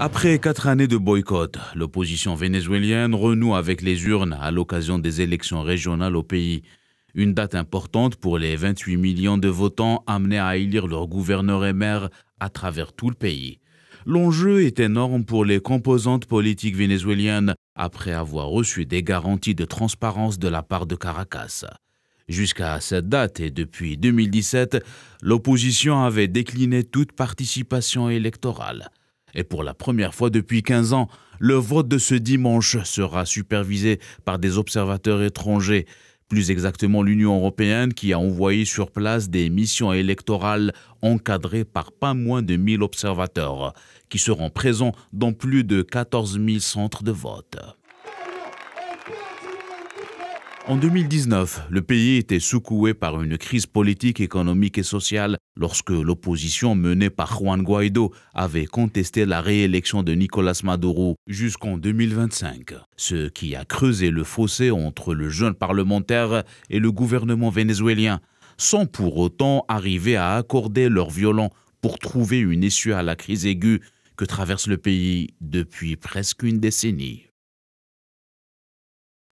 Après quatre années de boycott, l'opposition vénézuélienne renoue avec les urnes à l'occasion des élections régionales au pays. Une date importante pour les 28 millions de votants amenés à élire leur gouverneur et maire. à travers tout le pays. L'enjeu est énorme pour les composantes politiques vénézuéliennes après avoir reçu des garanties de transparence de la part de Caracas. Jusqu'à cette date et depuis 2017, l'opposition avait décliné toute participation électorale. Et pour la première fois depuis 15 ans, le vote de ce dimanche sera supervisé par des observateurs étrangers, plus exactement l'Union européenne qui a envoyé sur place des missions électorales encadrées par pas moins de 1000 observateurs, qui seront présents dans plus de 14 000 centres de vote. En 2019, le pays était secoué par une crise politique, économique et sociale lorsque l'opposition menée par Juan Guaido avait contesté la réélection de Nicolas Maduro jusqu'en 2025, ce qui a creusé le fossé entre le jeune parlementaire et le gouvernement vénézuélien, sans pour autant arriver à accorder leur violent pour trouver une issue à la crise aiguë que traverse le pays depuis presque une décennie.